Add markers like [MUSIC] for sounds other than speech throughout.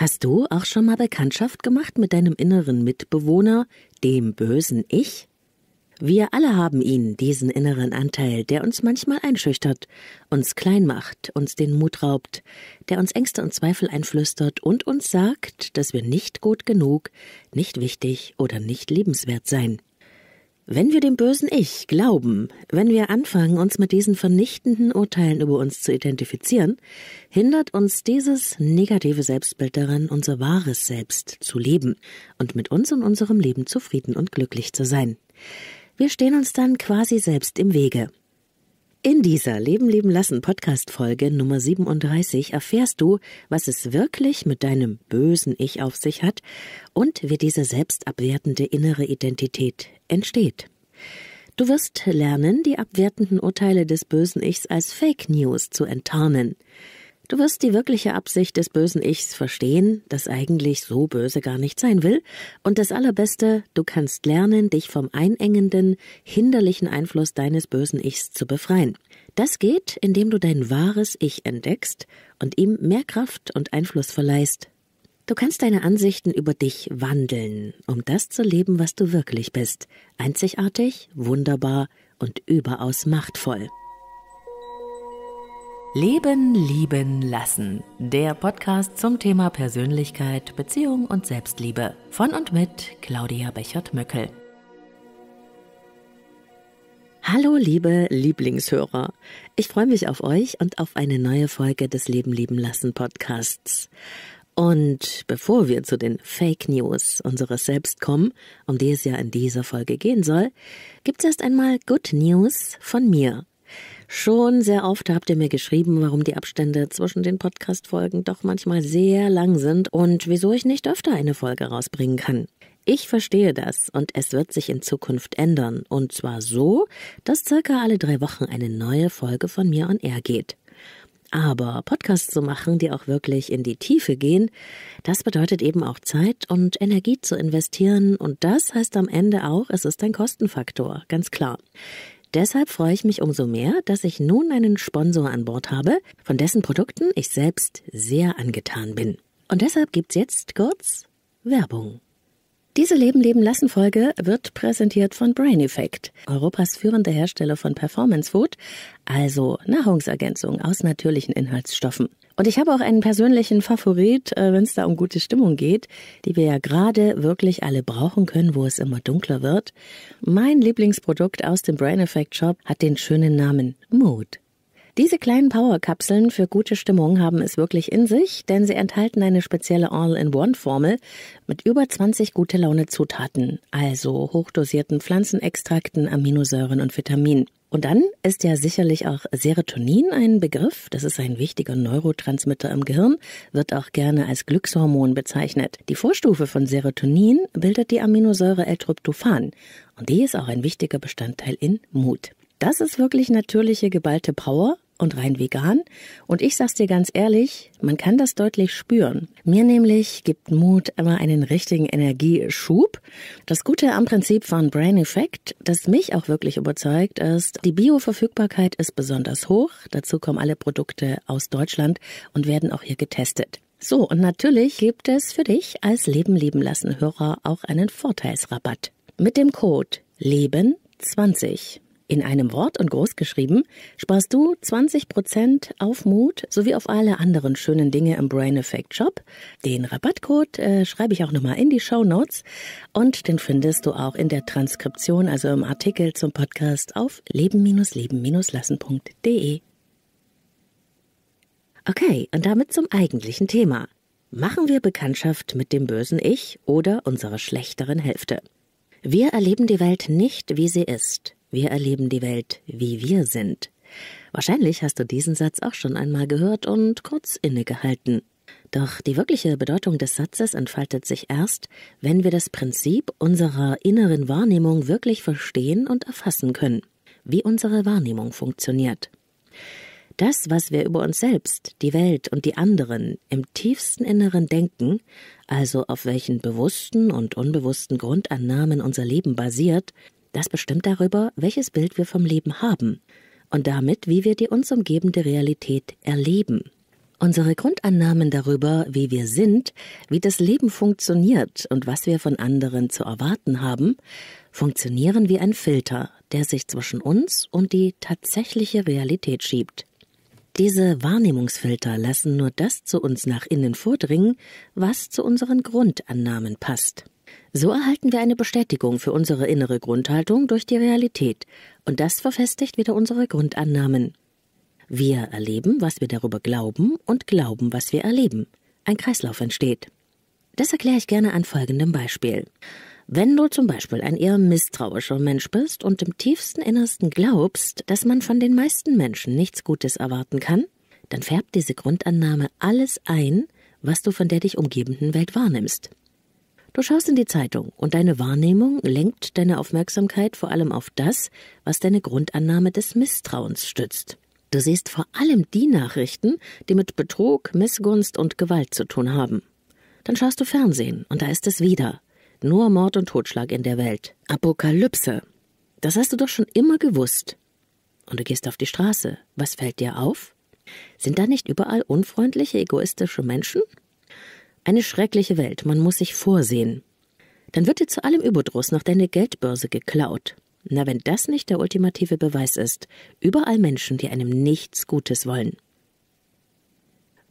Hast du auch schon mal Bekanntschaft gemacht mit deinem inneren Mitbewohner, dem bösen Ich? Wir alle haben ihn, diesen inneren Anteil, der uns manchmal einschüchtert, uns klein macht, uns den Mut raubt, der uns Ängste und Zweifel einflüstert und uns sagt, dass wir nicht gut genug, nicht wichtig oder nicht liebenswert seien. Wenn wir dem bösen Ich glauben, wenn wir anfangen, uns mit diesen vernichtenden Urteilen über uns zu identifizieren, hindert uns dieses negative Selbstbild daran, unser wahres Selbst zu leben und mit uns und unserem Leben zufrieden und glücklich zu sein. Wir stehen uns dann quasi selbst im Wege. In dieser Leben leben lassen Podcast Folge Nummer 37 erfährst du, was es wirklich mit deinem bösen Ich auf sich hat und wie diese selbstabwertende innere Identität entsteht. Du wirst lernen, die abwertenden Urteile des bösen Ichs als Fake News zu enttarnen. Du wirst die wirkliche Absicht des bösen Ichs verstehen, das eigentlich so böse gar nicht sein will, und das Allerbeste, du kannst lernen, dich vom einengenden, hinderlichen Einfluss deines bösen Ichs zu befreien. Das geht, indem du dein wahres Ich entdeckst und ihm mehr Kraft und Einfluss verleihst, Du kannst deine Ansichten über dich wandeln, um das zu leben, was du wirklich bist. Einzigartig, wunderbar und überaus machtvoll. Leben, lieben, lassen. Der Podcast zum Thema Persönlichkeit, Beziehung und Selbstliebe. Von und mit Claudia Bechert-Möckel. Hallo liebe Lieblingshörer. Ich freue mich auf euch und auf eine neue Folge des Leben lieben lassen Podcasts. Und bevor wir zu den Fake News unseres Selbst kommen, um die es ja in dieser Folge gehen soll, gibt's erst einmal Good News von mir. Schon sehr oft habt ihr mir geschrieben, warum die Abstände zwischen den Podcast-Folgen doch manchmal sehr lang sind und wieso ich nicht öfter eine Folge rausbringen kann. Ich verstehe das und es wird sich in Zukunft ändern. Und zwar so, dass circa alle drei Wochen eine neue Folge von mir on air geht. Aber Podcasts zu machen, die auch wirklich in die Tiefe gehen, das bedeutet eben auch Zeit und Energie zu investieren und das heißt am Ende auch, es ist ein Kostenfaktor, ganz klar. Deshalb freue ich mich umso mehr, dass ich nun einen Sponsor an Bord habe, von dessen Produkten ich selbst sehr angetan bin. Und deshalb gibt's jetzt kurz Werbung. Diese Leben leben lassen Folge wird präsentiert von Brain Effect, Europas führender Hersteller von Performance Food, also Nahrungsergänzung aus natürlichen Inhaltsstoffen. Und ich habe auch einen persönlichen Favorit, äh, wenn es da um gute Stimmung geht, die wir ja gerade wirklich alle brauchen können, wo es immer dunkler wird. Mein Lieblingsprodukt aus dem Brain Effect Shop hat den schönen Namen Mood. Diese kleinen Powerkapseln für gute Stimmung haben es wirklich in sich, denn sie enthalten eine spezielle All-in-One-Formel mit über 20 gute Laune-Zutaten, also hochdosierten Pflanzenextrakten, Aminosäuren und Vitaminen. Und dann ist ja sicherlich auch Serotonin ein Begriff. Das ist ein wichtiger Neurotransmitter im Gehirn, wird auch gerne als Glückshormon bezeichnet. Die Vorstufe von Serotonin bildet die Aminosäure L-Tryptophan. Und die ist auch ein wichtiger Bestandteil in Mut. Das ist wirklich natürliche geballte Power und rein vegan. Und ich sag's dir ganz ehrlich, man kann das deutlich spüren. Mir nämlich gibt Mut immer einen richtigen Energieschub. Das Gute am Prinzip von Brain Effect, das mich auch wirklich überzeugt, ist, die Bioverfügbarkeit ist besonders hoch. Dazu kommen alle Produkte aus Deutschland und werden auch hier getestet. So, und natürlich gibt es für dich als Leben leben lassen Hörer auch einen Vorteilsrabatt. Mit dem Code LEBEN 20 in einem Wort und groß geschrieben, sparst du 20% auf Mut sowie auf alle anderen schönen Dinge im Brain Effect Shop. Den Rabattcode äh, schreibe ich auch nochmal in die Show Notes und den findest du auch in der Transkription, also im Artikel zum Podcast auf leben-leben-lassen.de. Okay, und damit zum eigentlichen Thema. Machen wir Bekanntschaft mit dem bösen Ich oder unserer schlechteren Hälfte. Wir erleben die Welt nicht, wie sie ist. Wir erleben die Welt, wie wir sind. Wahrscheinlich hast du diesen Satz auch schon einmal gehört und kurz innegehalten. Doch die wirkliche Bedeutung des Satzes entfaltet sich erst, wenn wir das Prinzip unserer inneren Wahrnehmung wirklich verstehen und erfassen können, wie unsere Wahrnehmung funktioniert. Das, was wir über uns selbst, die Welt und die anderen im tiefsten Inneren denken, also auf welchen bewussten und unbewussten Grundannahmen unser Leben basiert, das bestimmt darüber, welches Bild wir vom Leben haben und damit, wie wir die uns umgebende Realität erleben. Unsere Grundannahmen darüber, wie wir sind, wie das Leben funktioniert und was wir von anderen zu erwarten haben, funktionieren wie ein Filter, der sich zwischen uns und die tatsächliche Realität schiebt. Diese Wahrnehmungsfilter lassen nur das zu uns nach innen vordringen, was zu unseren Grundannahmen passt. So erhalten wir eine Bestätigung für unsere innere Grundhaltung durch die Realität, und das verfestigt wieder unsere Grundannahmen. Wir erleben, was wir darüber glauben, und glauben, was wir erleben. Ein Kreislauf entsteht. Das erkläre ich gerne an folgendem Beispiel. Wenn du zum Beispiel ein eher misstrauischer Mensch bist und im tiefsten Innersten glaubst, dass man von den meisten Menschen nichts Gutes erwarten kann, dann färbt diese Grundannahme alles ein, was du von der dich umgebenden Welt wahrnimmst. Du schaust in die Zeitung und deine Wahrnehmung lenkt deine Aufmerksamkeit vor allem auf das, was deine Grundannahme des Misstrauens stützt. Du siehst vor allem die Nachrichten, die mit Betrug, Missgunst und Gewalt zu tun haben. Dann schaust du Fernsehen und da ist es wieder. Nur Mord und Totschlag in der Welt. Apokalypse. Das hast du doch schon immer gewusst. Und du gehst auf die Straße. Was fällt dir auf? Sind da nicht überall unfreundliche, egoistische Menschen? Eine schreckliche Welt, man muss sich vorsehen. Dann wird dir zu allem Überdruss noch deine Geldbörse geklaut. Na, wenn das nicht der ultimative Beweis ist, überall Menschen, die einem nichts Gutes wollen.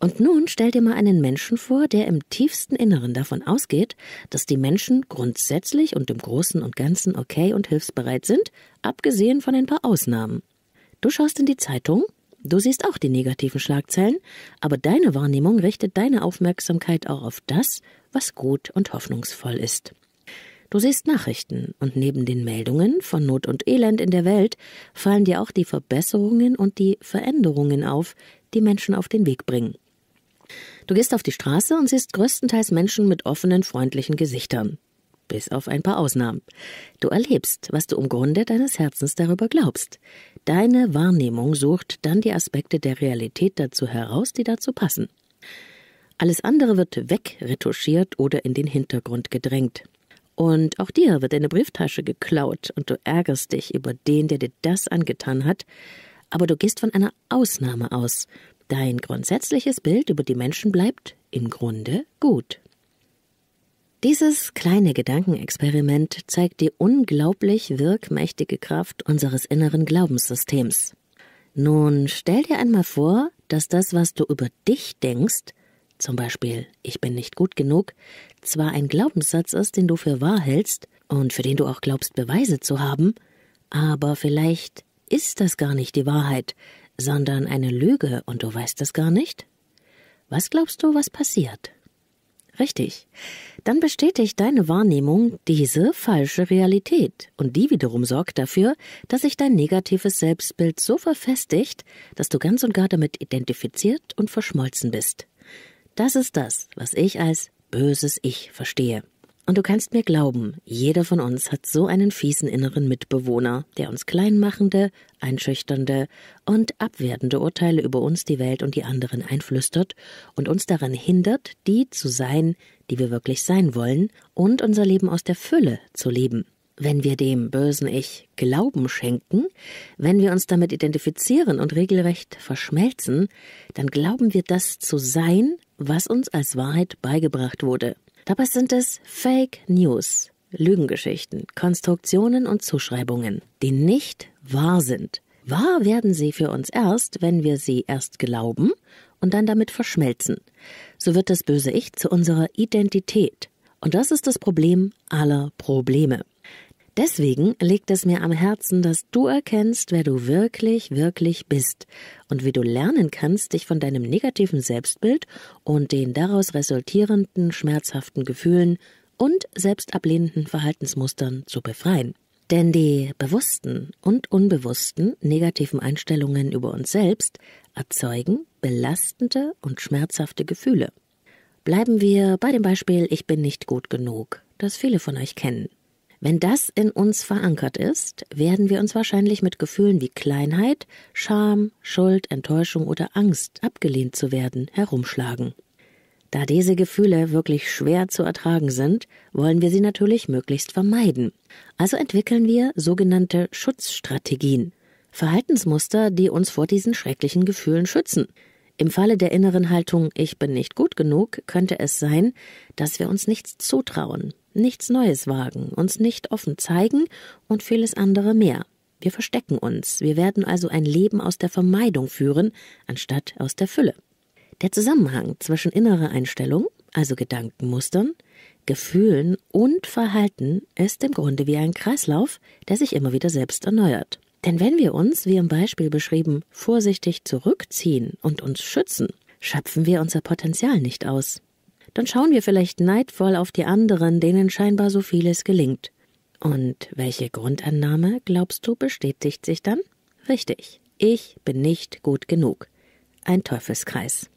Und nun stell dir mal einen Menschen vor, der im tiefsten Inneren davon ausgeht, dass die Menschen grundsätzlich und im Großen und Ganzen okay und hilfsbereit sind, abgesehen von ein paar Ausnahmen. Du schaust in die Zeitung, Du siehst auch die negativen Schlagzeilen, aber deine Wahrnehmung richtet deine Aufmerksamkeit auch auf das, was gut und hoffnungsvoll ist. Du siehst Nachrichten, und neben den Meldungen von Not und Elend in der Welt fallen dir auch die Verbesserungen und die Veränderungen auf, die Menschen auf den Weg bringen. Du gehst auf die Straße und siehst größtenteils Menschen mit offenen, freundlichen Gesichtern bis auf ein paar Ausnahmen. Du erlebst, was du im Grunde deines Herzens darüber glaubst. Deine Wahrnehmung sucht dann die Aspekte der Realität dazu heraus, die dazu passen. Alles andere wird wegretuschiert oder in den Hintergrund gedrängt. Und auch dir wird deine Brieftasche geklaut und du ärgerst dich über den, der dir das angetan hat, aber du gehst von einer Ausnahme aus. Dein grundsätzliches Bild über die Menschen bleibt im Grunde gut. Dieses kleine Gedankenexperiment zeigt die unglaublich wirkmächtige Kraft unseres inneren Glaubenssystems. Nun stell dir einmal vor, dass das, was du über dich denkst, zum Beispiel ich bin nicht gut genug, zwar ein Glaubenssatz ist, den du für wahr hältst und für den du auch glaubst, Beweise zu haben, aber vielleicht ist das gar nicht die Wahrheit, sondern eine Lüge und du weißt es gar nicht? Was glaubst du, was passiert? Richtig. Dann bestätigt deine Wahrnehmung diese falsche Realität und die wiederum sorgt dafür, dass sich dein negatives Selbstbild so verfestigt, dass du ganz und gar damit identifiziert und verschmolzen bist. Das ist das, was ich als böses Ich verstehe. Und du kannst mir glauben, jeder von uns hat so einen fiesen inneren Mitbewohner, der uns kleinmachende, einschüchternde und abwertende Urteile über uns, die Welt und die anderen einflüstert und uns daran hindert, die zu sein, die wir wirklich sein wollen und unser Leben aus der Fülle zu leben. Wenn wir dem bösen Ich Glauben schenken, wenn wir uns damit identifizieren und regelrecht verschmelzen, dann glauben wir das zu sein, was uns als Wahrheit beigebracht wurde. Dabei sind es Fake News, Lügengeschichten, Konstruktionen und Zuschreibungen, die nicht wahr sind. Wahr werden sie für uns erst, wenn wir sie erst glauben und dann damit verschmelzen. So wird das böse Ich zu unserer Identität. Und das ist das Problem aller Probleme. Deswegen liegt es mir am Herzen, dass du erkennst, wer du wirklich, wirklich bist und wie du lernen kannst, dich von deinem negativen Selbstbild und den daraus resultierenden schmerzhaften Gefühlen und selbstablehnenden Verhaltensmustern zu befreien. Denn die bewussten und unbewussten negativen Einstellungen über uns selbst erzeugen belastende und schmerzhafte Gefühle. Bleiben wir bei dem Beispiel Ich bin nicht gut genug, das viele von euch kennen. Wenn das in uns verankert ist, werden wir uns wahrscheinlich mit Gefühlen wie Kleinheit, Scham, Schuld, Enttäuschung oder Angst, abgelehnt zu werden, herumschlagen. Da diese Gefühle wirklich schwer zu ertragen sind, wollen wir sie natürlich möglichst vermeiden. Also entwickeln wir sogenannte Schutzstrategien, Verhaltensmuster, die uns vor diesen schrecklichen Gefühlen schützen. Im Falle der inneren Haltung Ich bin nicht gut genug könnte es sein, dass wir uns nichts zutrauen, nichts Neues wagen, uns nicht offen zeigen und vieles andere mehr. Wir verstecken uns, wir werden also ein Leben aus der Vermeidung führen, anstatt aus der Fülle. Der Zusammenhang zwischen innerer Einstellung, also Gedankenmustern, Gefühlen und Verhalten ist im Grunde wie ein Kreislauf, der sich immer wieder selbst erneuert. Denn wenn wir uns, wie im Beispiel beschrieben, vorsichtig zurückziehen und uns schützen, schöpfen wir unser Potenzial nicht aus dann schauen wir vielleicht neidvoll auf die anderen, denen scheinbar so vieles gelingt. Und welche Grundannahme, glaubst du, bestätigt sich dann? Richtig, ich bin nicht gut genug. Ein Teufelskreis.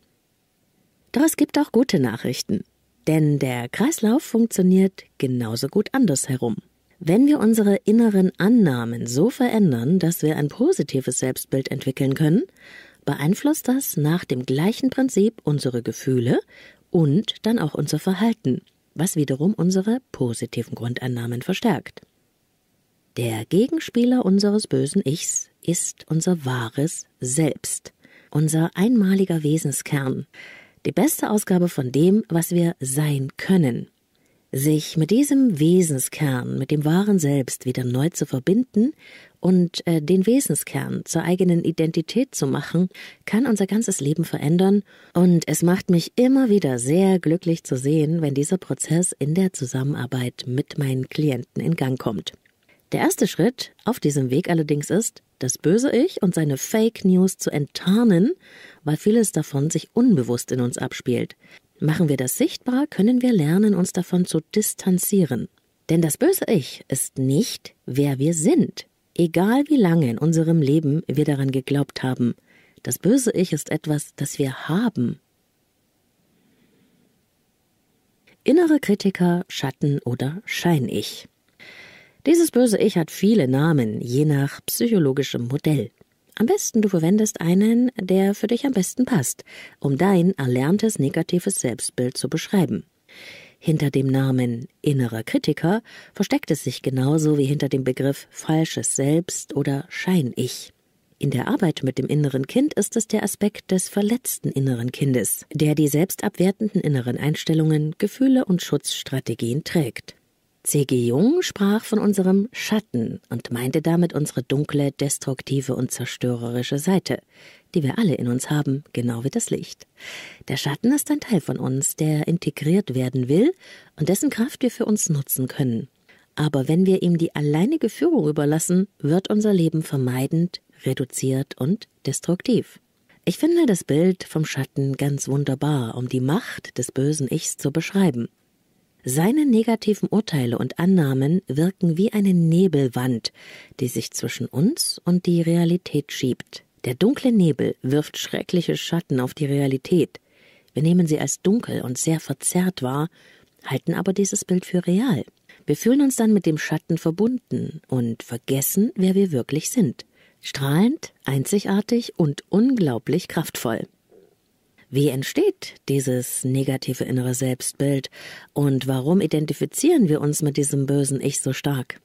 Doch es gibt auch gute Nachrichten. Denn der Kreislauf funktioniert genauso gut andersherum. Wenn wir unsere inneren Annahmen so verändern, dass wir ein positives Selbstbild entwickeln können, beeinflusst das nach dem gleichen Prinzip unsere Gefühle und dann auch unser Verhalten, was wiederum unsere positiven Grundannahmen verstärkt. Der Gegenspieler unseres bösen Ichs ist unser wahres Selbst, unser einmaliger Wesenskern, die beste Ausgabe von dem, was wir sein können. Sich mit diesem Wesenskern, mit dem wahren Selbst wieder neu zu verbinden und äh, den Wesenskern zur eigenen Identität zu machen, kann unser ganzes Leben verändern und es macht mich immer wieder sehr glücklich zu sehen, wenn dieser Prozess in der Zusammenarbeit mit meinen Klienten in Gang kommt. Der erste Schritt auf diesem Weg allerdings ist, das böse Ich und seine Fake News zu enttarnen, weil vieles davon sich unbewusst in uns abspielt. Machen wir das sichtbar, können wir lernen, uns davon zu distanzieren. Denn das böse Ich ist nicht, wer wir sind. Egal wie lange in unserem Leben wir daran geglaubt haben, das böse Ich ist etwas, das wir haben. Innere Kritiker, Schatten oder Schein-Ich. Dieses böse Ich hat viele Namen, je nach psychologischem Modell. Am besten du verwendest einen, der für dich am besten passt, um dein erlerntes negatives Selbstbild zu beschreiben. Hinter dem Namen innerer Kritiker versteckt es sich genauso wie hinter dem Begriff falsches Selbst oder Schein-Ich. In der Arbeit mit dem inneren Kind ist es der Aspekt des verletzten inneren Kindes, der die selbstabwertenden inneren Einstellungen, Gefühle und Schutzstrategien trägt. C.G. Jung sprach von unserem Schatten und meinte damit unsere dunkle, destruktive und zerstörerische Seite, die wir alle in uns haben, genau wie das Licht. Der Schatten ist ein Teil von uns, der integriert werden will und dessen Kraft wir für uns nutzen können. Aber wenn wir ihm die alleinige Führung überlassen, wird unser Leben vermeidend, reduziert und destruktiv. Ich finde das Bild vom Schatten ganz wunderbar, um die Macht des bösen Ichs zu beschreiben. Seine negativen Urteile und Annahmen wirken wie eine Nebelwand, die sich zwischen uns und die Realität schiebt. Der dunkle Nebel wirft schreckliche Schatten auf die Realität. Wir nehmen sie als dunkel und sehr verzerrt wahr, halten aber dieses Bild für real. Wir fühlen uns dann mit dem Schatten verbunden und vergessen, wer wir wirklich sind. Strahlend, einzigartig und unglaublich kraftvoll. Wie entsteht dieses negative innere Selbstbild und warum identifizieren wir uns mit diesem bösen Ich so stark?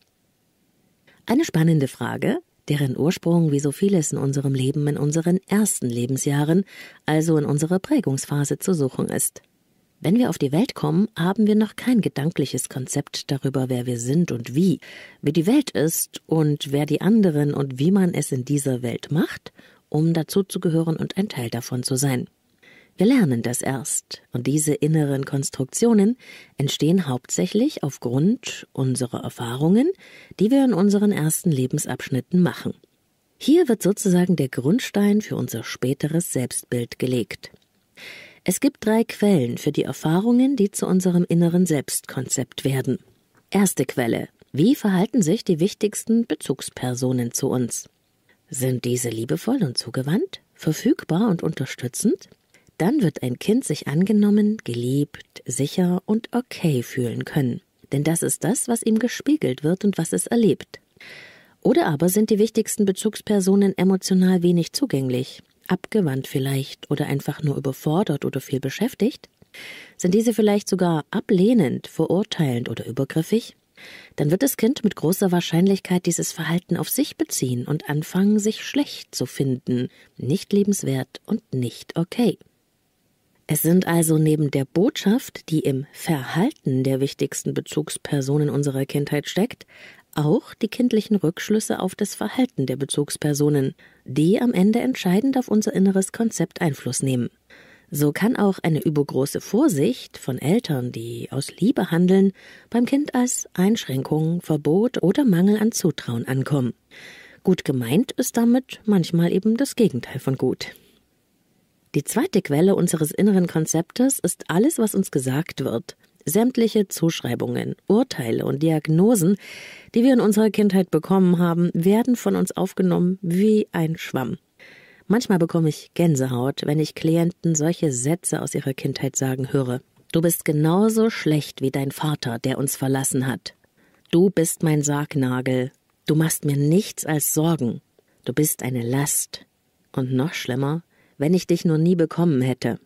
Eine spannende Frage, deren Ursprung wie so vieles in unserem Leben in unseren ersten Lebensjahren, also in unserer Prägungsphase zu suchen ist. Wenn wir auf die Welt kommen, haben wir noch kein gedankliches Konzept darüber, wer wir sind und wie, wie die Welt ist und wer die anderen und wie man es in dieser Welt macht, um dazu zu gehören und ein Teil davon zu sein. Wir lernen das erst, und diese inneren Konstruktionen entstehen hauptsächlich aufgrund unserer Erfahrungen, die wir in unseren ersten Lebensabschnitten machen. Hier wird sozusagen der Grundstein für unser späteres Selbstbild gelegt. Es gibt drei Quellen für die Erfahrungen, die zu unserem inneren Selbstkonzept werden. Erste Quelle. Wie verhalten sich die wichtigsten Bezugspersonen zu uns? Sind diese liebevoll und zugewandt, verfügbar und unterstützend? dann wird ein Kind sich angenommen, geliebt, sicher und okay fühlen können. Denn das ist das, was ihm gespiegelt wird und was es erlebt. Oder aber sind die wichtigsten Bezugspersonen emotional wenig zugänglich, abgewandt vielleicht oder einfach nur überfordert oder viel beschäftigt? Sind diese vielleicht sogar ablehnend, verurteilend oder übergriffig? Dann wird das Kind mit großer Wahrscheinlichkeit dieses Verhalten auf sich beziehen und anfangen, sich schlecht zu finden, nicht lebenswert und nicht okay. Es sind also neben der Botschaft, die im Verhalten der wichtigsten Bezugspersonen unserer Kindheit steckt, auch die kindlichen Rückschlüsse auf das Verhalten der Bezugspersonen, die am Ende entscheidend auf unser inneres Konzept Einfluss nehmen. So kann auch eine übergroße Vorsicht von Eltern, die aus Liebe handeln, beim Kind als Einschränkung, Verbot oder Mangel an Zutrauen ankommen. Gut gemeint ist damit manchmal eben das Gegenteil von gut. Die zweite Quelle unseres inneren Konzeptes ist alles, was uns gesagt wird, sämtliche Zuschreibungen, Urteile und Diagnosen, die wir in unserer Kindheit bekommen haben, werden von uns aufgenommen wie ein Schwamm. Manchmal bekomme ich Gänsehaut, wenn ich Klienten solche Sätze aus ihrer Kindheit sagen höre. Du bist genauso schlecht wie dein Vater, der uns verlassen hat. Du bist mein Sargnagel. Du machst mir nichts als Sorgen. Du bist eine Last. Und noch schlimmer, wenn ich dich nur nie bekommen hätte.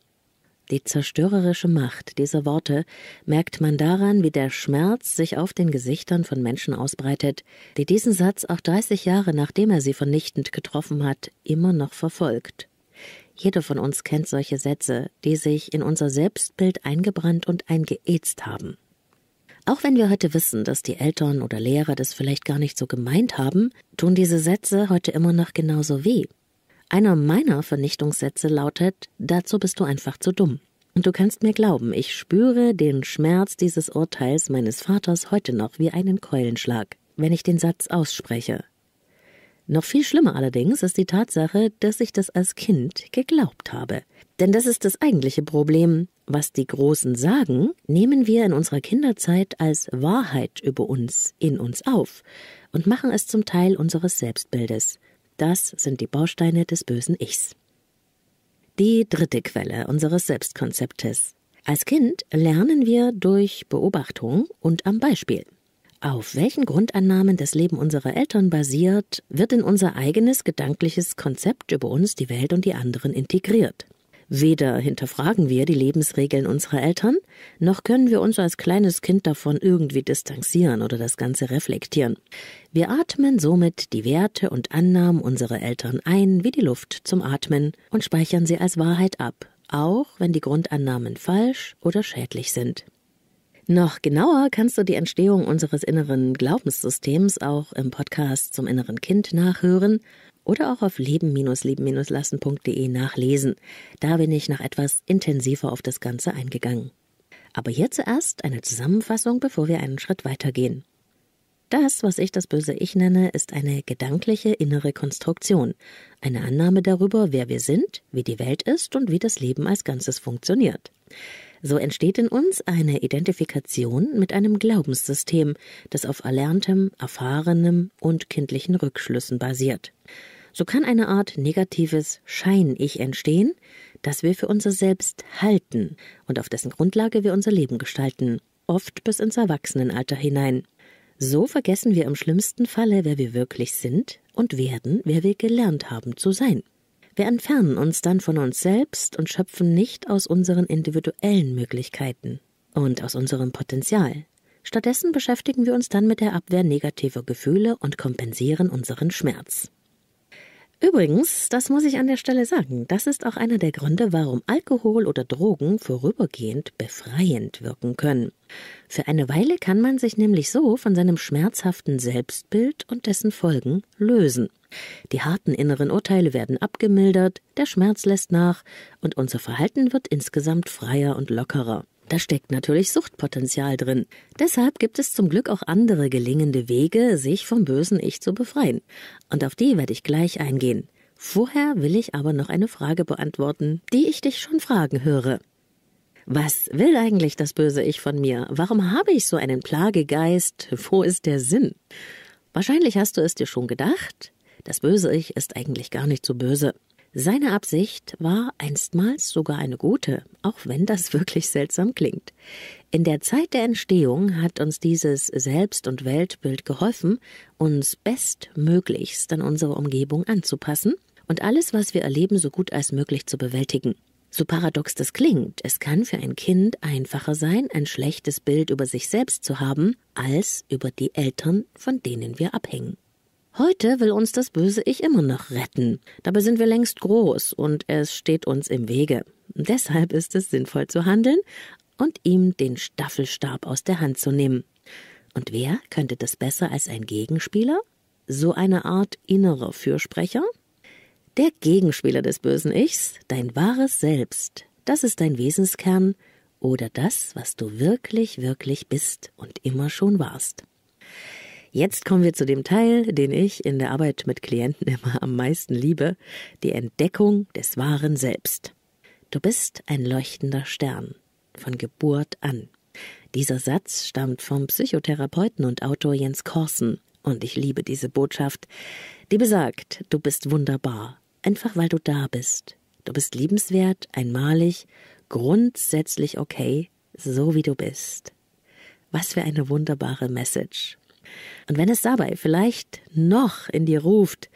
Die zerstörerische Macht dieser Worte merkt man daran, wie der Schmerz sich auf den Gesichtern von Menschen ausbreitet, die diesen Satz auch 30 Jahre nachdem er sie vernichtend getroffen hat, immer noch verfolgt. Jeder von uns kennt solche Sätze, die sich in unser Selbstbild eingebrannt und eingeätzt haben. Auch wenn wir heute wissen, dass die Eltern oder Lehrer das vielleicht gar nicht so gemeint haben, tun diese Sätze heute immer noch genauso weh. Einer meiner Vernichtungssätze lautet, dazu bist du einfach zu dumm. Und du kannst mir glauben, ich spüre den Schmerz dieses Urteils meines Vaters heute noch wie einen Keulenschlag, wenn ich den Satz ausspreche. Noch viel schlimmer allerdings ist die Tatsache, dass ich das als Kind geglaubt habe. Denn das ist das eigentliche Problem. Was die Großen sagen, nehmen wir in unserer Kinderzeit als Wahrheit über uns in uns auf und machen es zum Teil unseres Selbstbildes. Das sind die Bausteine des bösen Ichs. Die dritte Quelle unseres Selbstkonzeptes. Als Kind lernen wir durch Beobachtung und am Beispiel. Auf welchen Grundannahmen das Leben unserer Eltern basiert, wird in unser eigenes gedankliches Konzept über uns, die Welt und die anderen integriert. Weder hinterfragen wir die Lebensregeln unserer Eltern, noch können wir uns als kleines Kind davon irgendwie distanzieren oder das Ganze reflektieren. Wir atmen somit die Werte und Annahmen unserer Eltern ein wie die Luft zum Atmen und speichern sie als Wahrheit ab, auch wenn die Grundannahmen falsch oder schädlich sind. Noch genauer kannst du die Entstehung unseres inneren Glaubenssystems auch im Podcast zum inneren Kind nachhören oder auch auf leben-leben-lassen.de nachlesen. Da bin ich noch etwas intensiver auf das Ganze eingegangen. Aber hier zuerst eine Zusammenfassung, bevor wir einen Schritt weitergehen. Das, was ich das böse Ich nenne, ist eine gedankliche innere Konstruktion, eine Annahme darüber, wer wir sind, wie die Welt ist und wie das Leben als Ganzes funktioniert. So entsteht in uns eine Identifikation mit einem Glaubenssystem, das auf erlerntem, erfahrenem und kindlichen Rückschlüssen basiert so kann eine Art negatives Schein-Ich entstehen, das wir für unser Selbst halten und auf dessen Grundlage wir unser Leben gestalten, oft bis ins Erwachsenenalter hinein. So vergessen wir im schlimmsten Falle, wer wir wirklich sind und werden, wer wir gelernt haben zu sein. Wir entfernen uns dann von uns selbst und schöpfen nicht aus unseren individuellen Möglichkeiten und aus unserem Potenzial. Stattdessen beschäftigen wir uns dann mit der Abwehr negativer Gefühle und kompensieren unseren Schmerz. Übrigens, das muss ich an der Stelle sagen, das ist auch einer der Gründe, warum Alkohol oder Drogen vorübergehend befreiend wirken können. Für eine Weile kann man sich nämlich so von seinem schmerzhaften Selbstbild und dessen Folgen lösen. Die harten inneren Urteile werden abgemildert, der Schmerz lässt nach und unser Verhalten wird insgesamt freier und lockerer. Da steckt natürlich Suchtpotenzial drin. Deshalb gibt es zum Glück auch andere gelingende Wege, sich vom bösen Ich zu befreien. Und auf die werde ich gleich eingehen. Vorher will ich aber noch eine Frage beantworten, die ich dich schon fragen höre. Was will eigentlich das böse Ich von mir? Warum habe ich so einen Plagegeist? Wo ist der Sinn? Wahrscheinlich hast du es dir schon gedacht. Das böse Ich ist eigentlich gar nicht so böse. Seine Absicht war einstmals sogar eine gute, auch wenn das [LAUGHS] wirklich seltsam klingt. In der Zeit der Entstehung hat uns dieses Selbst- und Weltbild geholfen, uns bestmöglichst an unsere Umgebung anzupassen und alles, was wir erleben, so gut als möglich zu bewältigen. So paradox das klingt, es kann für ein Kind einfacher sein, ein schlechtes Bild über sich selbst zu haben, als über die Eltern, von denen wir abhängen. Heute will uns das böse Ich immer noch retten. Dabei sind wir längst groß und es steht uns im Wege. Deshalb ist es sinnvoll zu handeln und ihm den Staffelstab aus der Hand zu nehmen. Und wer könnte das besser als ein Gegenspieler? So eine Art innerer Fürsprecher? Der Gegenspieler des bösen Ichs, dein wahres Selbst, das ist dein Wesenskern oder das, was du wirklich, wirklich bist und immer schon warst. Jetzt kommen wir zu dem Teil, den ich in der Arbeit mit Klienten immer am meisten liebe, die Entdeckung des wahren Selbst. Du bist ein leuchtender Stern von Geburt an. Dieser Satz stammt vom Psychotherapeuten und Autor Jens Korsen, und ich liebe diese Botschaft, die besagt, du bist wunderbar, einfach weil du da bist. Du bist liebenswert, einmalig, grundsätzlich okay, so wie du bist. Was für eine wunderbare Message. Und wenn es dabei vielleicht noch in dir ruft,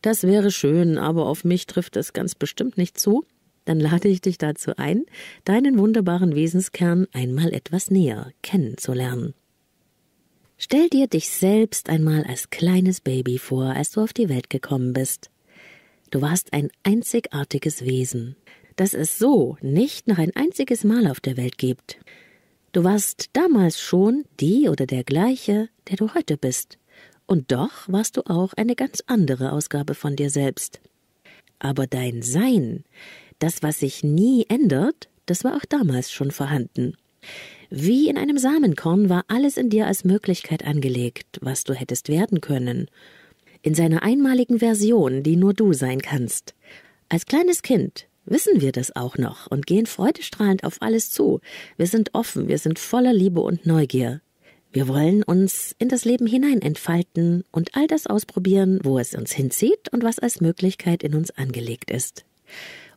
das wäre schön, aber auf mich trifft es ganz bestimmt nicht zu, dann lade ich dich dazu ein, deinen wunderbaren Wesenskern einmal etwas näher kennenzulernen. Stell dir dich selbst einmal als kleines Baby vor, als du auf die Welt gekommen bist. Du warst ein einzigartiges Wesen, das es so nicht noch ein einziges Mal auf der Welt gibt. Du warst damals schon die oder der gleiche, der du heute bist. Und doch warst du auch eine ganz andere Ausgabe von dir selbst. Aber dein Sein, das, was sich nie ändert, das war auch damals schon vorhanden. Wie in einem Samenkorn war alles in dir als Möglichkeit angelegt, was du hättest werden können. In seiner einmaligen Version, die nur du sein kannst. Als kleines Kind wissen wir das auch noch und gehen freudestrahlend auf alles zu. Wir sind offen, wir sind voller Liebe und Neugier. Wir wollen uns in das Leben hinein entfalten und all das ausprobieren, wo es uns hinzieht und was als Möglichkeit in uns angelegt ist.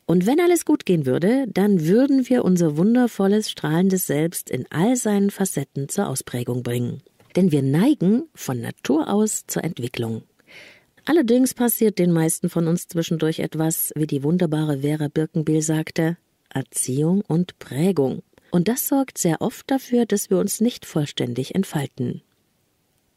Und wenn alles gut gehen würde, dann würden wir unser wundervolles, strahlendes Selbst in all seinen Facetten zur Ausprägung bringen. Denn wir neigen von Natur aus zur Entwicklung. Allerdings passiert den meisten von uns zwischendurch etwas, wie die wunderbare Vera Birkenbiel sagte, Erziehung und Prägung. Und das sorgt sehr oft dafür, dass wir uns nicht vollständig entfalten.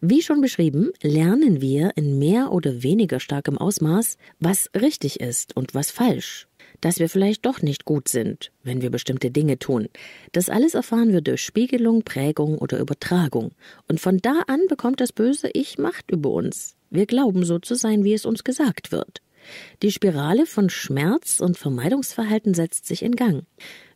Wie schon beschrieben, lernen wir in mehr oder weniger starkem Ausmaß, was richtig ist und was falsch, dass wir vielleicht doch nicht gut sind, wenn wir bestimmte Dinge tun. Das alles erfahren wir durch Spiegelung, Prägung oder Übertragung. Und von da an bekommt das böse Ich Macht über uns. Wir glauben so zu sein, wie es uns gesagt wird. Die Spirale von Schmerz und Vermeidungsverhalten setzt sich in Gang.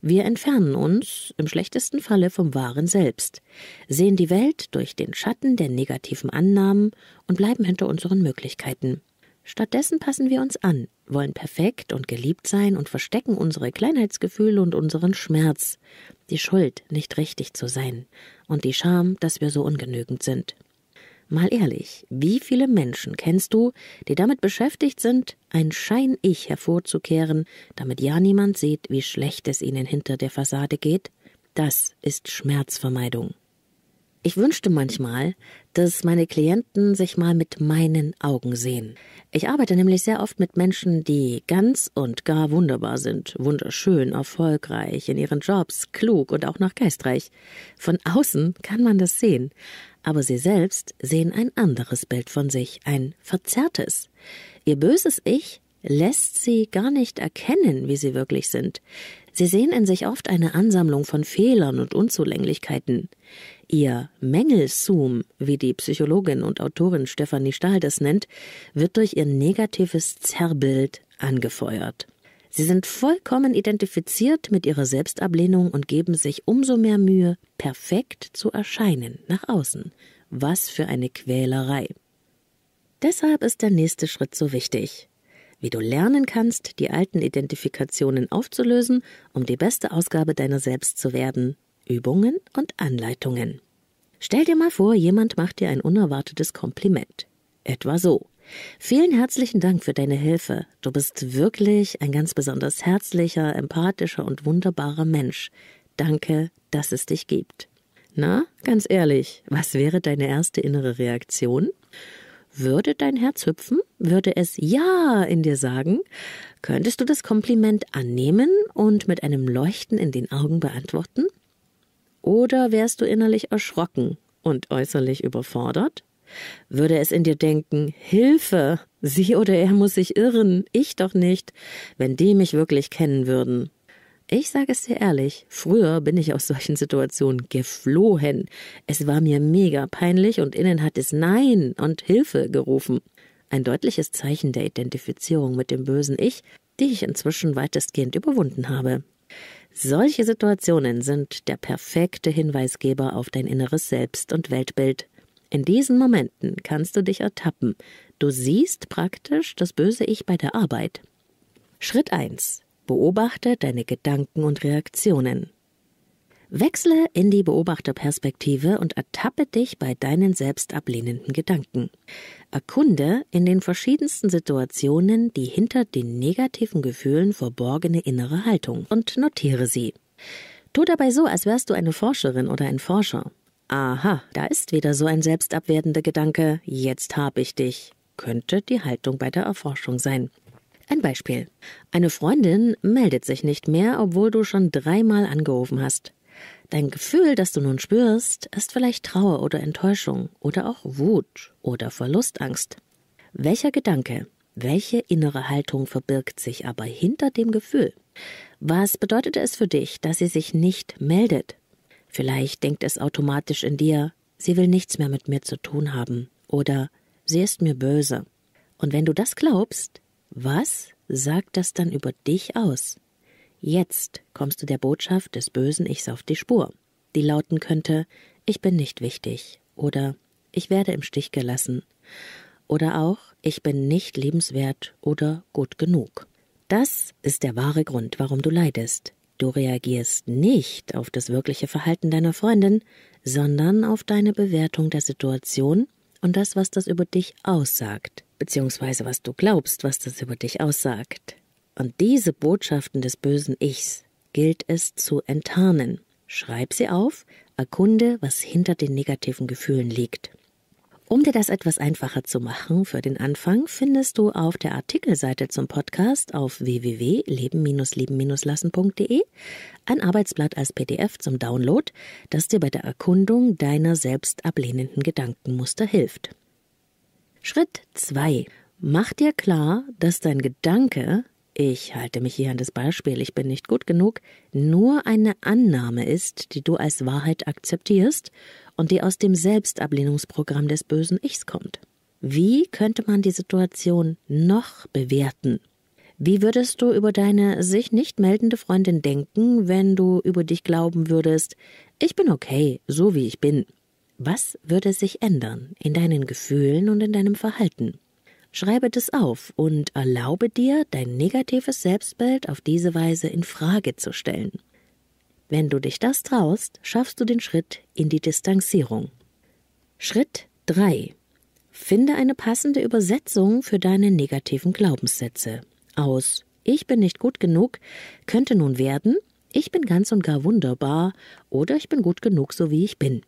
Wir entfernen uns, im schlechtesten Falle, vom wahren Selbst, sehen die Welt durch den Schatten der negativen Annahmen und bleiben hinter unseren Möglichkeiten. Stattdessen passen wir uns an, wollen perfekt und geliebt sein und verstecken unsere Kleinheitsgefühle und unseren Schmerz, die Schuld, nicht richtig zu sein, und die Scham, dass wir so ungenügend sind. Mal ehrlich, wie viele Menschen kennst du, die damit beschäftigt sind, ein Schein-Ich hervorzukehren, damit ja niemand sieht, wie schlecht es ihnen hinter der Fassade geht? Das ist Schmerzvermeidung. Ich wünschte manchmal, dass meine Klienten sich mal mit meinen Augen sehen. Ich arbeite nämlich sehr oft mit Menschen, die ganz und gar wunderbar sind, wunderschön, erfolgreich, in ihren Jobs, klug und auch noch geistreich. Von außen kann man das sehen aber sie selbst sehen ein anderes Bild von sich, ein verzerrtes. Ihr böses Ich lässt sie gar nicht erkennen, wie sie wirklich sind. Sie sehen in sich oft eine Ansammlung von Fehlern und Unzulänglichkeiten. Ihr Mängelsum, wie die Psychologin und Autorin Stefanie Stahl das nennt, wird durch ihr negatives Zerrbild angefeuert. Sie sind vollkommen identifiziert mit ihrer Selbstablehnung und geben sich umso mehr Mühe, perfekt zu erscheinen nach außen. Was für eine Quälerei. Deshalb ist der nächste Schritt so wichtig. Wie du lernen kannst, die alten Identifikationen aufzulösen, um die beste Ausgabe deiner selbst zu werden. Übungen und Anleitungen. Stell dir mal vor, jemand macht dir ein unerwartetes Kompliment. Etwa so. Vielen herzlichen Dank für deine Hilfe. Du bist wirklich ein ganz besonders herzlicher, empathischer und wunderbarer Mensch. Danke, dass es dich gibt. Na, ganz ehrlich, was wäre deine erste innere Reaktion? Würde dein Herz hüpfen? Würde es Ja in dir sagen? Könntest du das Kompliment annehmen und mit einem Leuchten in den Augen beantworten? Oder wärst du innerlich erschrocken und äußerlich überfordert? würde es in dir denken, Hilfe, sie oder er muss sich irren, ich doch nicht, wenn die mich wirklich kennen würden. Ich sage es dir ehrlich, früher bin ich aus solchen Situationen geflohen. Es war mir mega peinlich und innen hat es Nein und Hilfe gerufen. Ein deutliches Zeichen der Identifizierung mit dem bösen Ich, die ich inzwischen weitestgehend überwunden habe. Solche Situationen sind der perfekte Hinweisgeber auf dein inneres Selbst und Weltbild. In diesen Momenten kannst du dich ertappen. Du siehst praktisch das böse Ich bei der Arbeit. Schritt 1. Beobachte deine Gedanken und Reaktionen. Wechsle in die Beobachterperspektive und ertappe dich bei deinen selbst ablehnenden Gedanken. Erkunde in den verschiedensten Situationen die hinter den negativen Gefühlen verborgene innere Haltung und notiere sie. Tu dabei so, als wärst du eine Forscherin oder ein Forscher. Aha, da ist wieder so ein selbstabwertender Gedanke, jetzt hab ich dich, könnte die Haltung bei der Erforschung sein. Ein Beispiel. Eine Freundin meldet sich nicht mehr, obwohl du schon dreimal angerufen hast. Dein Gefühl, das du nun spürst, ist vielleicht Trauer oder Enttäuschung oder auch Wut oder Verlustangst. Welcher Gedanke, welche innere Haltung verbirgt sich aber hinter dem Gefühl? Was bedeutet es für dich, dass sie sich nicht meldet? Vielleicht denkt es automatisch in dir, sie will nichts mehr mit mir zu tun haben oder sie ist mir böse. Und wenn du das glaubst, was sagt das dann über dich aus? Jetzt kommst du der Botschaft des bösen Ichs auf die Spur. Die lauten könnte Ich bin nicht wichtig oder Ich werde im Stich gelassen oder auch Ich bin nicht liebenswert oder gut genug. Das ist der wahre Grund, warum du leidest. Du reagierst nicht auf das wirkliche Verhalten deiner Freundin, sondern auf deine Bewertung der Situation und das, was das über dich aussagt, beziehungsweise was du glaubst, was das über dich aussagt. Und diese Botschaften des bösen Ichs gilt es zu enttarnen. Schreib sie auf, erkunde, was hinter den negativen Gefühlen liegt. Um dir das etwas einfacher zu machen für den Anfang, findest du auf der Artikelseite zum Podcast auf www.leben-leben-lassen.de ein Arbeitsblatt als PDF zum Download, das dir bei der Erkundung deiner selbst ablehnenden Gedankenmuster hilft. Schritt 2. Mach dir klar, dass dein Gedanke ich halte mich hier an das Beispiel, ich bin nicht gut genug, nur eine Annahme ist, die du als Wahrheit akzeptierst und die aus dem Selbstablehnungsprogramm des bösen Ichs kommt. Wie könnte man die Situation noch bewerten? Wie würdest du über deine sich nicht meldende Freundin denken, wenn du über dich glauben würdest, ich bin okay, so wie ich bin? Was würde sich ändern in deinen Gefühlen und in deinem Verhalten? Schreibe das auf und erlaube dir, dein negatives Selbstbild auf diese Weise in Frage zu stellen. Wenn du dich das traust, schaffst du den Schritt in die Distanzierung. Schritt 3. Finde eine passende Übersetzung für deine negativen Glaubenssätze. Aus Ich bin nicht gut genug könnte nun werden Ich bin ganz und gar wunderbar oder Ich bin gut genug, so wie ich bin.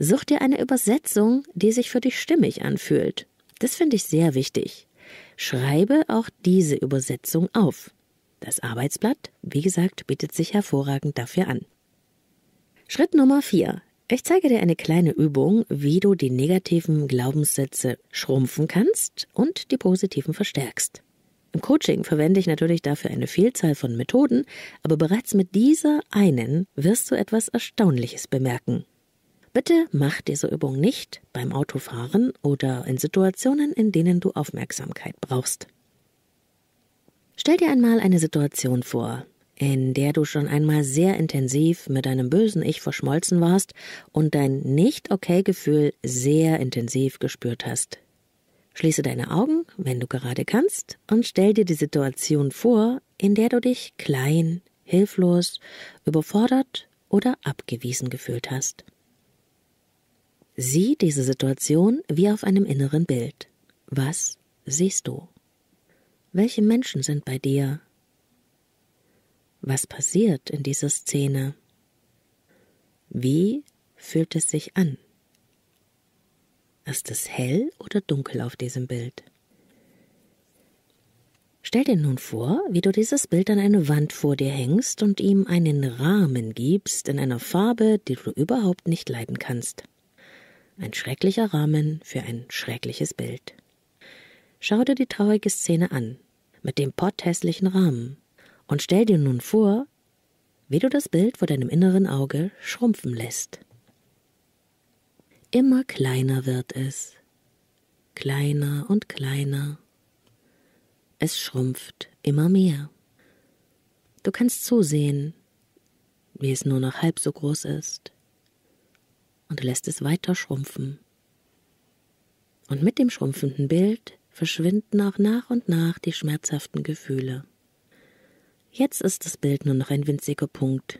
Such dir eine Übersetzung, die sich für dich stimmig anfühlt. Das finde ich sehr wichtig. Schreibe auch diese Übersetzung auf. Das Arbeitsblatt, wie gesagt, bietet sich hervorragend dafür an. Schritt Nummer 4. Ich zeige dir eine kleine Übung, wie du die negativen Glaubenssätze schrumpfen kannst und die positiven verstärkst. Im Coaching verwende ich natürlich dafür eine Vielzahl von Methoden, aber bereits mit dieser einen wirst du etwas Erstaunliches bemerken. Bitte mach diese Übung nicht beim Autofahren oder in Situationen, in denen du Aufmerksamkeit brauchst. Stell dir einmal eine Situation vor, in der du schon einmal sehr intensiv mit deinem bösen Ich verschmolzen warst und dein Nicht-Okay-Gefühl sehr intensiv gespürt hast. Schließe deine Augen, wenn du gerade kannst, und stell dir die Situation vor, in der du dich klein, hilflos, überfordert oder abgewiesen gefühlt hast. Sieh diese Situation wie auf einem inneren Bild. Was siehst du? Welche Menschen sind bei dir? Was passiert in dieser Szene? Wie fühlt es sich an? Ist es hell oder dunkel auf diesem Bild? Stell dir nun vor, wie du dieses Bild an eine Wand vor dir hängst und ihm einen Rahmen gibst in einer Farbe, die du überhaupt nicht leiden kannst. Ein schrecklicher Rahmen für ein schreckliches Bild. Schau dir die traurige Szene an, mit dem potthässlichen Rahmen, und stell dir nun vor, wie du das Bild vor deinem inneren Auge schrumpfen lässt. Immer kleiner wird es, kleiner und kleiner. Es schrumpft immer mehr. Du kannst zusehen, wie es nur noch halb so groß ist und lässt es weiter schrumpfen. Und mit dem schrumpfenden Bild verschwinden auch nach und nach die schmerzhaften Gefühle. Jetzt ist das Bild nur noch ein winziger Punkt.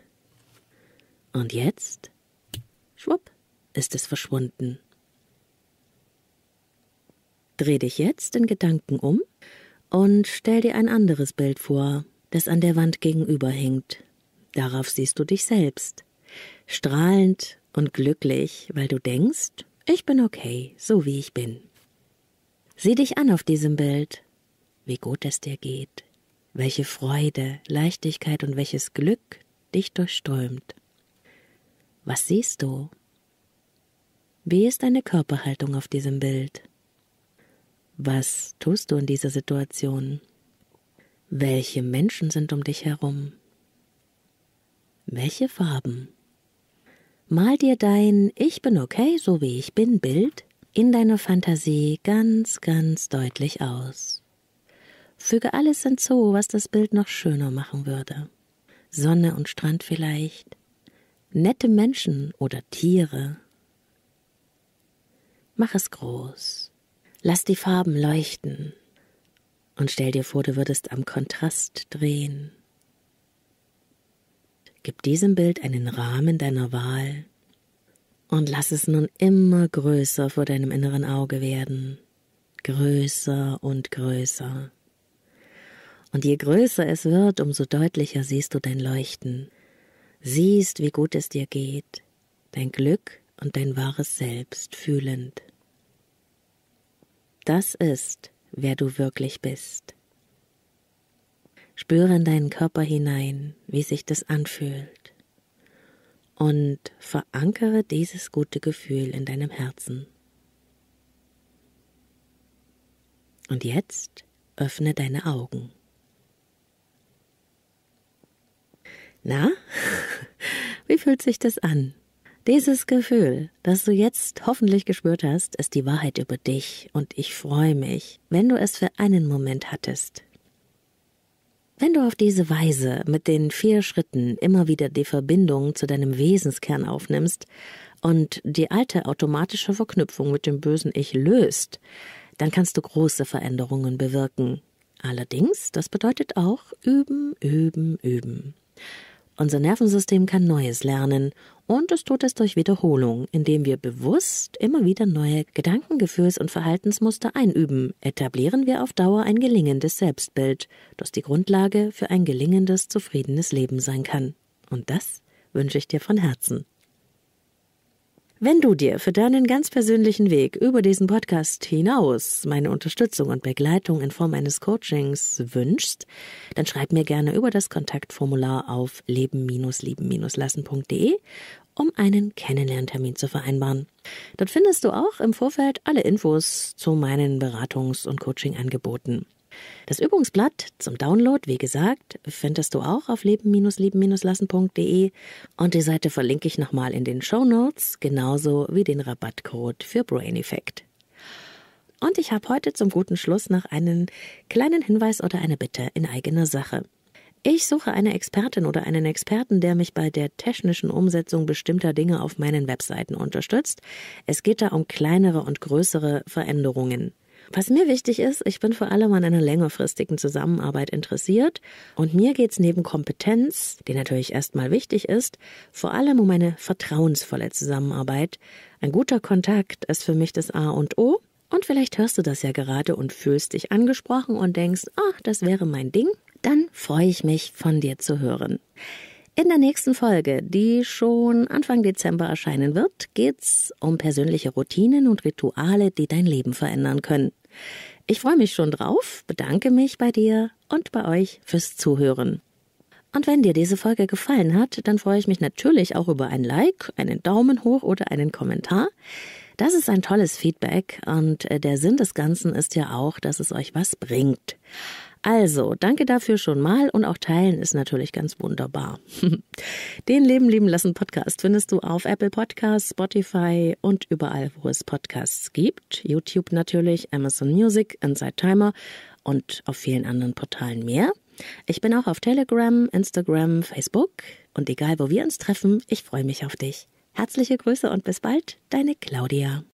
Und jetzt, schwupp, ist es verschwunden. Dreh dich jetzt in Gedanken um und stell dir ein anderes Bild vor, das an der Wand gegenüber hängt. Darauf siehst du dich selbst, strahlend und glücklich, weil du denkst, ich bin okay, so wie ich bin. Sieh dich an auf diesem Bild, wie gut es dir geht, welche Freude, Leichtigkeit und welches Glück dich durchströmt. Was siehst du? Wie ist deine Körperhaltung auf diesem Bild? Was tust du in dieser Situation? Welche Menschen sind um dich herum? Welche Farben? Mal dir dein Ich bin okay, so wie ich bin Bild in deiner Fantasie ganz, ganz deutlich aus. Füge alles hinzu, was das Bild noch schöner machen würde. Sonne und Strand vielleicht, nette Menschen oder Tiere. Mach es groß, lass die Farben leuchten und stell dir vor, du würdest am Kontrast drehen. Gib diesem Bild einen Rahmen deiner Wahl und lass es nun immer größer vor deinem inneren Auge werden. Größer und größer. Und je größer es wird, umso deutlicher siehst du dein Leuchten. Siehst, wie gut es dir geht, dein Glück und dein wahres Selbst fühlend. Das ist, wer du wirklich bist. Spüre in deinen Körper hinein, wie sich das anfühlt. Und verankere dieses gute Gefühl in deinem Herzen. Und jetzt öffne deine Augen. Na, [LAUGHS] wie fühlt sich das an? Dieses Gefühl, das du jetzt hoffentlich gespürt hast, ist die Wahrheit über dich und ich freue mich, wenn du es für einen Moment hattest. Wenn du auf diese Weise mit den vier Schritten immer wieder die Verbindung zu deinem Wesenskern aufnimmst und die alte automatische Verknüpfung mit dem bösen Ich löst, dann kannst du große Veränderungen bewirken. Allerdings, das bedeutet auch üben, üben, üben. Unser Nervensystem kann Neues lernen und es tut es durch Wiederholung, indem wir bewusst immer wieder neue Gedanken, Gefühls- und Verhaltensmuster einüben, etablieren wir auf Dauer ein gelingendes Selbstbild, das die Grundlage für ein gelingendes, zufriedenes Leben sein kann. Und das wünsche ich dir von Herzen. Wenn du dir für deinen ganz persönlichen Weg über diesen Podcast hinaus meine Unterstützung und Begleitung in Form eines Coachings wünschst, dann schreib mir gerne über das Kontaktformular auf leben-lieben-lassen.de, um einen Kennenlerntermin zu vereinbaren. Dort findest du auch im Vorfeld alle Infos zu meinen Beratungs- und Coachingangeboten. Das Übungsblatt zum Download, wie gesagt, findest du auch auf leben-leben-lassen.de und die Seite verlinke ich nochmal in den Show Notes, genauso wie den Rabattcode für Brain Effect. Und ich habe heute zum guten Schluss noch einen kleinen Hinweis oder eine Bitte in eigener Sache. Ich suche eine Expertin oder einen Experten, der mich bei der technischen Umsetzung bestimmter Dinge auf meinen Webseiten unterstützt. Es geht da um kleinere und größere Veränderungen. Was mir wichtig ist, ich bin vor allem an einer längerfristigen Zusammenarbeit interessiert und mir geht es neben Kompetenz, die natürlich erstmal wichtig ist, vor allem um eine vertrauensvolle Zusammenarbeit. Ein guter Kontakt ist für mich das A und O. Und vielleicht hörst du das ja gerade und fühlst dich angesprochen und denkst, ach, das wäre mein Ding. Dann freue ich mich, von dir zu hören. In der nächsten Folge, die schon Anfang Dezember erscheinen wird, geht's um persönliche Routinen und Rituale, die dein Leben verändern können. Ich freue mich schon drauf, bedanke mich bei dir und bei euch fürs Zuhören. Und wenn dir diese Folge gefallen hat, dann freue ich mich natürlich auch über ein Like, einen Daumen hoch oder einen Kommentar. Das ist ein tolles Feedback und der Sinn des Ganzen ist ja auch, dass es euch was bringt. Also, danke dafür schon mal und auch teilen ist natürlich ganz wunderbar. [LAUGHS] Den Leben lieben lassen Podcast findest du auf Apple Podcasts, Spotify und überall, wo es Podcasts gibt. YouTube natürlich, Amazon Music, Inside Timer und auf vielen anderen Portalen mehr. Ich bin auch auf Telegram, Instagram, Facebook und egal, wo wir uns treffen, ich freue mich auf dich. Herzliche Grüße und bis bald, deine Claudia.